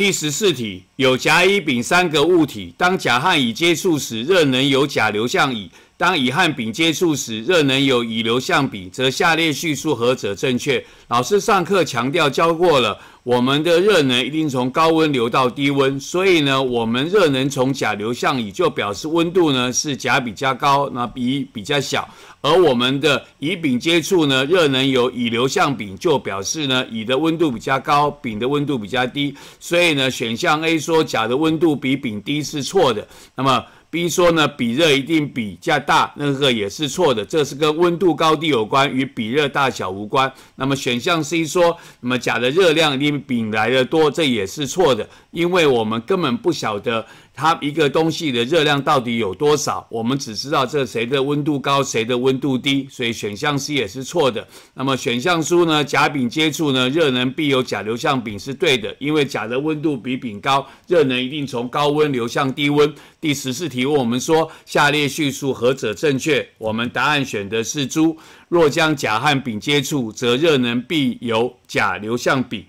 第十四题，有甲、乙、丙三个物体，当甲和乙接触时，热能由甲流向乙。当乙和丙接触时，热能由乙流向丙，则下列叙述何者正确？老师上课强调教过了，我们的热能一定从高温流到低温，所以呢，我们热能从甲流向乙，就表示温度呢是甲比较高，那乙比较小。而我们的乙丙接触呢，热能由乙流向丙，就表示呢乙的温度比较高，丙的温度比较低。所以呢，选项 A 说甲的温度比丙低是错的。那么。B 说呢，比热一定比较大，那个也是错的，这是跟温度高低有关，与比热大小无关。那么选项 C 说，那么甲的热量一定比丙来的多，这也是错的，因为我们根本不晓得它一个东西的热量到底有多少，我们只知道这谁的温度高，谁的温度低，所以选项 C 也是错的。那么选项书呢，甲丙接触呢，热能必由甲流向丙是对的，因为甲的温度比丙高，热能一定从高温流向低温。第十四题。比如，我们说下列叙述何者正确？我们答案选的是猪。若将甲和丙接触，则热能必由甲流向丙。